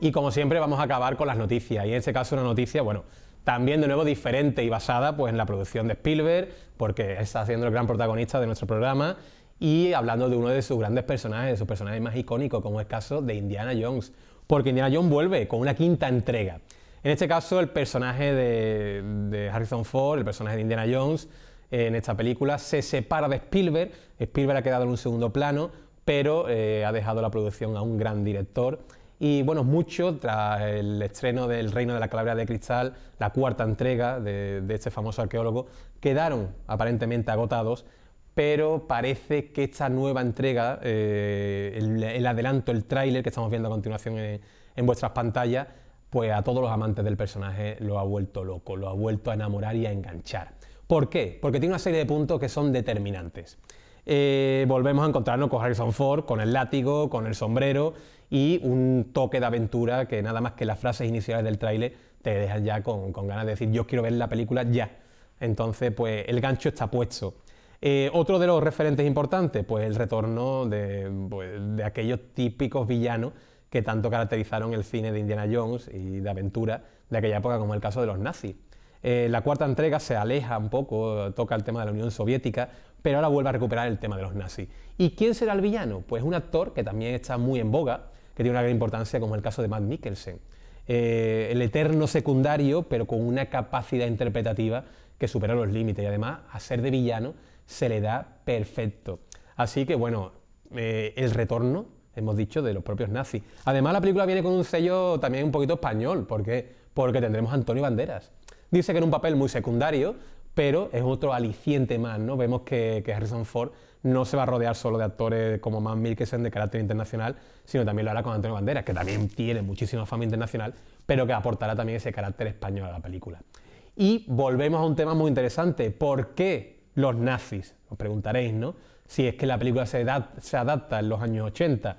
Y como siempre vamos a acabar con las noticias, y en este caso una noticia, bueno, también de nuevo diferente y basada pues, en la producción de Spielberg, porque está siendo el gran protagonista de nuestro programa, y hablando de uno de sus grandes personajes, de sus personajes más icónicos, como es el caso de Indiana Jones, porque Indiana Jones vuelve con una quinta entrega. En este caso, el personaje de Harrison Ford, el personaje de Indiana Jones, en esta película. Se separa de Spielberg, Spielberg ha quedado en un segundo plano, pero eh, ha dejado la producción a un gran director. Y bueno, mucho tras el estreno del Reino de la Calavera de Cristal, la cuarta entrega de, este famoso arqueólogo, quedaron aparentemente agotados, pero parece que esta nueva entrega, eh, el, adelanto, el tráiler que estamos viendo a continuación en vuestras pantallas, pues a todos los amantes del personaje lo ha vuelto loco, lo ha vuelto a enamorar y a enganchar. ¿Por qué? Porque tiene una serie de puntos que son determinantes. Eh, volvemos a encontrarnos con Harrison Ford, con el látigo, con el sombrero y un toque de aventura que nada más que las frases iniciales del tráiler te dejan ya con, ganas de decir yo quiero ver la película ya. Entonces, pues el gancho está puesto. Eh, otro de los referentes importantes, pues el retorno de, pues, de aquellos típicos villanos que tanto caracterizaron el cine de Indiana Jones y de aventura de aquella época, como el caso de los nazis. Eh, la cuarta entrega se aleja un poco, toca el tema de la Unión Soviética, pero ahora vuelve a recuperar el tema de los nazis. ¿Y quién será el villano? Pues un actor que también está muy en boga, que tiene una gran importancia, como el caso de Matt Mikkelsen. Eh, el eterno secundario, pero con una capacidad interpretativa que supera los límites. Y además, a ser de villano se le da perfecto. Así que, bueno, eh, el retorno, hemos dicho, de los propios nazis. Además, la película viene con un sello también un poquito español. ¿Por qué? Porque tendremos a Antonio Banderas Dice que en un papel muy secundario, pero es otro aliciente más, ¿no? Vemos que, Harrison Ford no se va a rodear solo de actores como Matt Mikkelsen de carácter internacional, sino también lo hará con Antonio Banderas, que también tiene muchísima fama internacional, pero que aportará también ese carácter español a la película. Y volvemos a un tema muy interesante, ¿por qué los nazis? Os preguntaréis, ¿no? Si es que la película se, se adapta en los años 80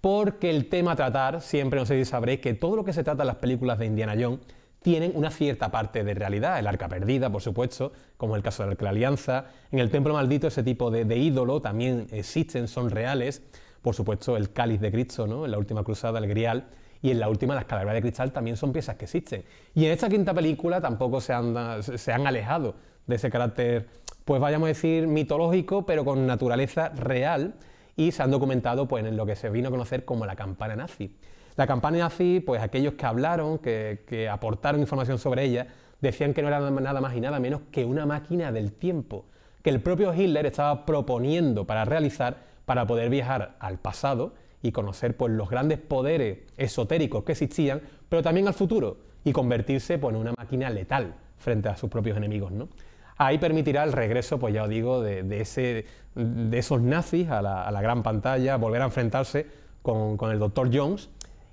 porque el tema a tratar, siempre no sé si sabréis que todo lo que se trata en las películas de Indiana Jones tienen una cierta parte de realidad, el arca perdida, por supuesto, como el caso de la Alianza, en el templo maldito ese tipo de, ídolo también existen, son reales, por supuesto el cáliz de Cristo, ¿no? en la última cruzada, el grial, y en la última las calaveras de cristal también son piezas que existen. Y en esta quinta película tampoco se han, se han alejado de ese carácter, pues vayamos a decir, mitológico, pero con naturaleza real, y se han documentado pues, en lo que se vino a conocer como la campana nazi. La campaña nazi, pues aquellos que hablaron, que, aportaron información sobre ella, decían que no era nada más y nada menos que una máquina del tiempo, que el propio Hitler estaba proponiendo para realizar para poder viajar al pasado y conocer pues, los grandes poderes esotéricos que existían, pero también al futuro y convertirse pues, en una máquina letal frente a sus propios enemigos. Ahí permitirá el regreso, pues ya os digo, de, esos nazis a la, gran pantalla, volver a enfrentarse con, con el Dr. Jones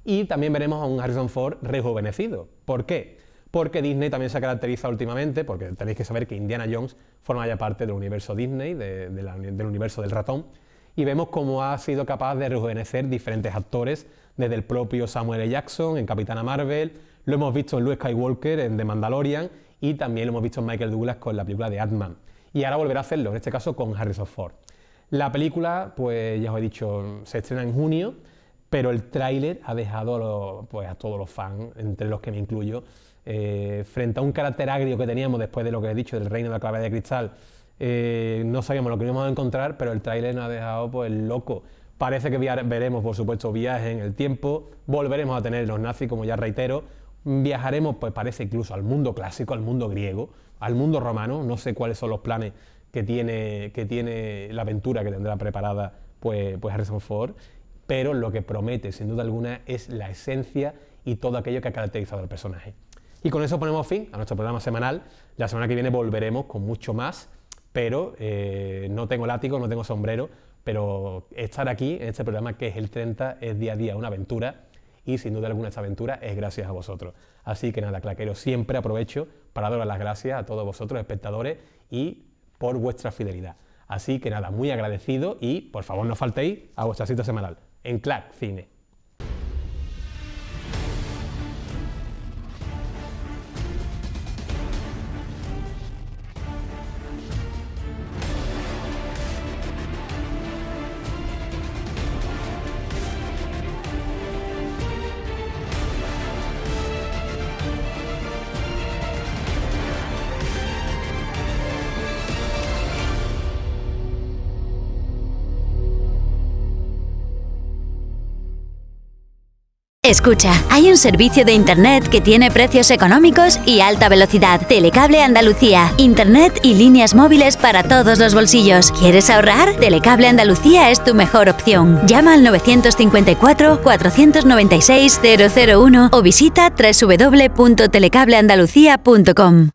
y también veremos a un Harrison Ford rejuvenecido. ¿Por qué? porque Disney también se caracteriza últimamente, porque tenéis que saber que Indiana Jones forma ya parte del universo Disney, del universo del ratón, y vemos cómo ha sido capaz de rejuvenecer diferentes actores, desde el propio Samuel L. Jackson en Capitana Marvel, lo hemos visto en Luke Skywalker en The Mandalorian, y también lo hemos visto en Michael Douglas con la película de ant Y ahora volverá a hacerlo, en este caso con Harrison Ford. La película, pues ya os he dicho, se estrena en junio, pero el tráiler ha dejado pues, a, todos los fans, entre los que me incluyo, eh, frente a un carácter agrio que teníamos después de lo que he dicho del reino de la clave de cristal, eh, no sabíamos lo que íbamos a encontrar, pero el tráiler nos ha dejado pues loco. Parece que veremos, por supuesto, viajes en el tiempo, volveremos a tener los nazis, como ya reitero, viajaremos, pues parece incluso al mundo clásico, al mundo griego, al mundo romano, no sé cuáles son los planes que tiene, que tiene la aventura que tendrá preparada pues, pues Harrison Ford, pero lo que promete, sin duda alguna, es la esencia y todo aquello que ha caracterizado al personaje. Y con eso ponemos fin a nuestro programa semanal. La semana que viene volveremos con mucho más, pero eh, no tengo látigo, no tengo sombrero, pero estar aquí en este programa que es el 30 es día a día una aventura y sin duda alguna esta aventura es gracias a vosotros. Así que nada, claquero, siempre aprovecho para dar las gracias a todos vosotros, espectadores, y por vuestra fidelidad. Así que nada, muy agradecido y por favor no faltéis a vuestra cita semanal en CLAC, Cine. Escucha, hay un servicio de Internet que tiene precios económicos y alta velocidad. Telecable Andalucía. Internet y líneas móviles para todos los bolsillos. ¿Quieres ahorrar? Telecable Andalucía es tu mejor opción. Llama al 954-496-001 o visita www.telecableandalucía.com.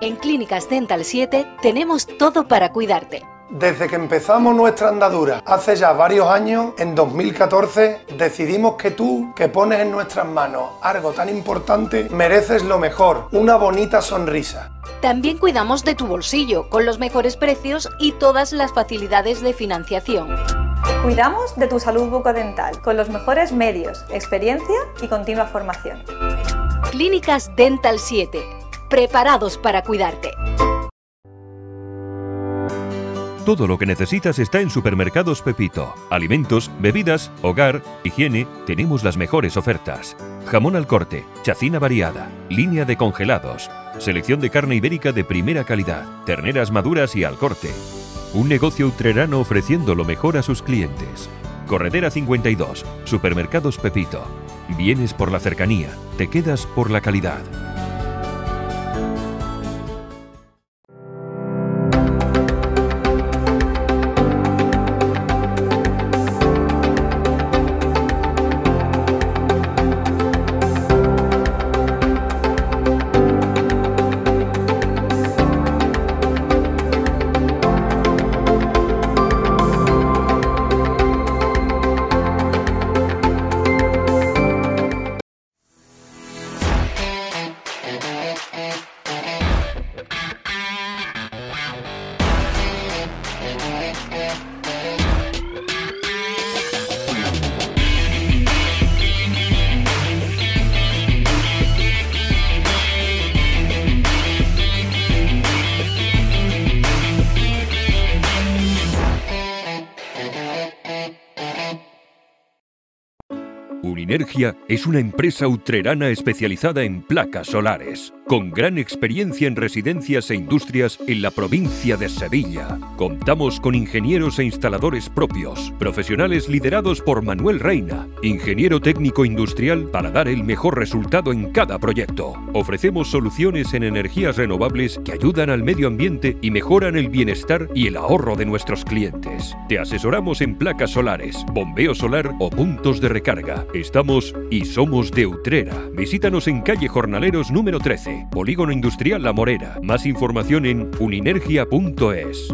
En Clínicas Dental 7 tenemos todo para cuidarte desde que empezamos nuestra andadura hace ya varios años, en 2014, decidimos que tú, que pones en nuestras manos algo tan importante, mereces lo mejor, una bonita sonrisa. También cuidamos de tu bolsillo, con los mejores precios y todas las facilidades de financiación. Cuidamos de tu salud bucodental, con los mejores medios, experiencia y continua formación. Clínicas Dental 7. Preparados para cuidarte. Todo lo que necesitas está en Supermercados Pepito. Alimentos, bebidas, hogar, higiene, tenemos las mejores ofertas. Jamón al corte, chacina variada, línea de congelados, selección de carne ibérica de primera calidad, terneras maduras y al corte. Un negocio utrerano ofreciendo lo mejor a sus clientes. Corredera 52, Supermercados Pepito. Vienes por la cercanía, te quedas por la calidad. Minergia es una empresa utrerana especializada en placas solares con gran experiencia en residencias e industrias en la provincia de Sevilla. Contamos con ingenieros e instaladores propios, profesionales liderados por Manuel Reina, ingeniero técnico industrial para dar el mejor resultado en cada proyecto. Ofrecemos soluciones en energías renovables que ayudan al medio ambiente y mejoran el bienestar y el ahorro de nuestros clientes. Te asesoramos en placas solares, bombeo solar o puntos de recarga. Estamos y somos de Utrera. Visítanos en calle Jornaleros número 13 Polígono Industrial La Morera. Más información en uninergia.es.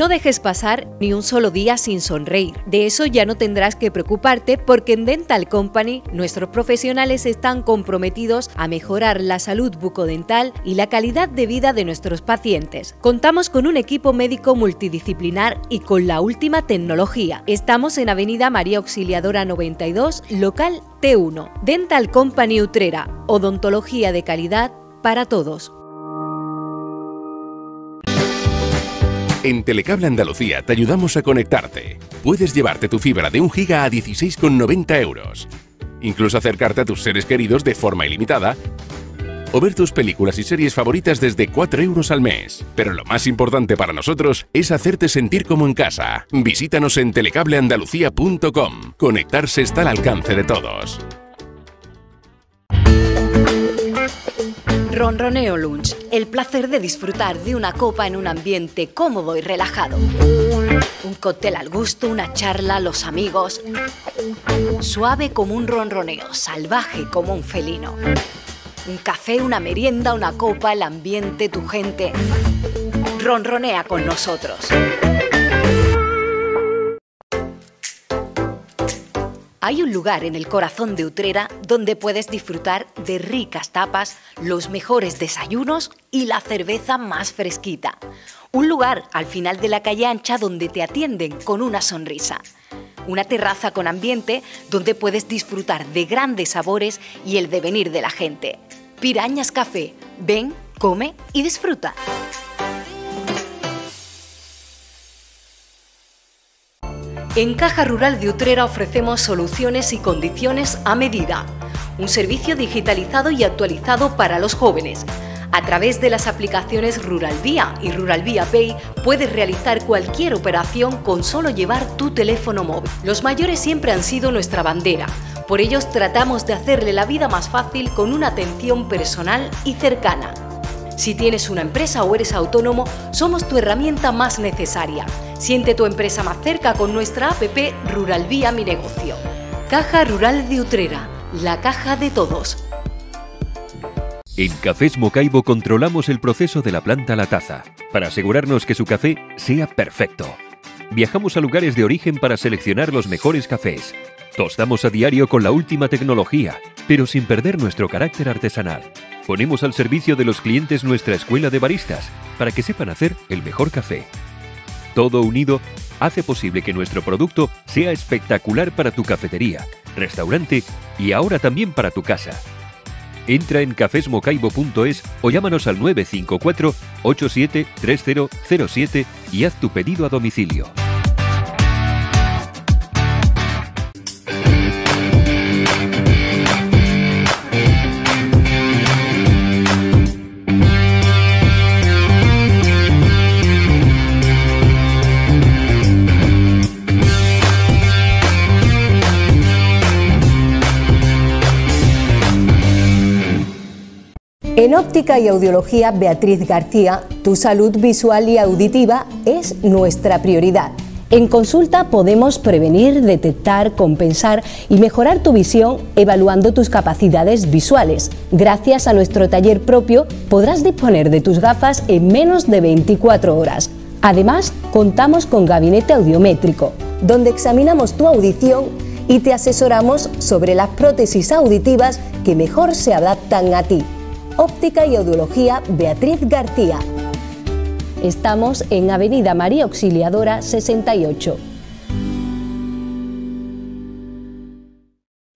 No dejes pasar ni un solo día sin sonreír. De eso ya no tendrás que preocuparte porque en Dental Company nuestros profesionales están comprometidos a mejorar la salud bucodental y la calidad de vida de nuestros pacientes. Contamos con un equipo médico multidisciplinar y con la última tecnología. Estamos en Avenida María Auxiliadora 92, local T1. Dental Company Utrera, odontología de calidad para todos. En Telecable Andalucía te ayudamos a conectarte. Puedes llevarte tu fibra de un giga a 16,90 euros. Incluso acercarte a tus seres queridos de forma ilimitada o ver tus películas y series favoritas desde 4 euros al mes. Pero lo más importante para nosotros es hacerte sentir como en casa. Visítanos en telecableandalucía.com. Conectarse está al alcance de todos. Ronroneo Lunch, el placer de disfrutar de una copa en un ambiente cómodo y relajado. Un cóctel al gusto, una charla, los amigos. Suave como un ronroneo, salvaje como un felino. Un café, una merienda, una copa, el ambiente, tu gente. Ronronea con nosotros. Hay un lugar en el corazón de Utrera donde puedes disfrutar de ricas tapas, los mejores desayunos y la cerveza más fresquita. Un lugar al final de la calle ancha donde te atienden con una sonrisa. Una terraza con ambiente donde puedes disfrutar de grandes sabores y el devenir de la gente. Pirañas Café. Ven, come y disfruta. En Caja Rural de Utrera ofrecemos soluciones y condiciones a medida, un servicio digitalizado y actualizado para los jóvenes. A través de las aplicaciones Rural vía y Rural Vía Pay puedes realizar cualquier operación con solo llevar tu teléfono móvil. Los mayores siempre han sido nuestra bandera, por ellos tratamos de hacerle la vida más fácil con una atención personal y cercana. Si tienes una empresa o eres autónomo, somos tu herramienta más necesaria. Siente tu empresa más cerca con nuestra app Rural Vía Mi Negocio. Caja Rural de Utrera, la caja de todos. En Cafés Mocaibo controlamos el proceso de la planta a la taza, para asegurarnos que su café sea perfecto. Viajamos a lugares de origen para seleccionar los mejores cafés. Tostamos a diario con la última tecnología, pero sin perder nuestro carácter artesanal. Ponemos al servicio de los clientes nuestra escuela de baristas para que sepan hacer el mejor café. Todo unido hace posible que nuestro producto sea espectacular para tu cafetería, restaurante y ahora también para tu casa. Entra en cafesmocaibo.es o llámanos al 954 y haz tu pedido a domicilio. En óptica y audiología, Beatriz García, tu salud visual y auditiva es nuestra prioridad. En consulta podemos prevenir, detectar, compensar y mejorar tu visión evaluando tus capacidades visuales. Gracias a nuestro taller propio podrás disponer de tus gafas en menos de 24 horas. Además, contamos con gabinete audiométrico, donde examinamos tu audición y te asesoramos sobre las prótesis auditivas que mejor se adaptan a ti. Óptica y Audiología Beatriz García. Estamos en Avenida María Auxiliadora 68.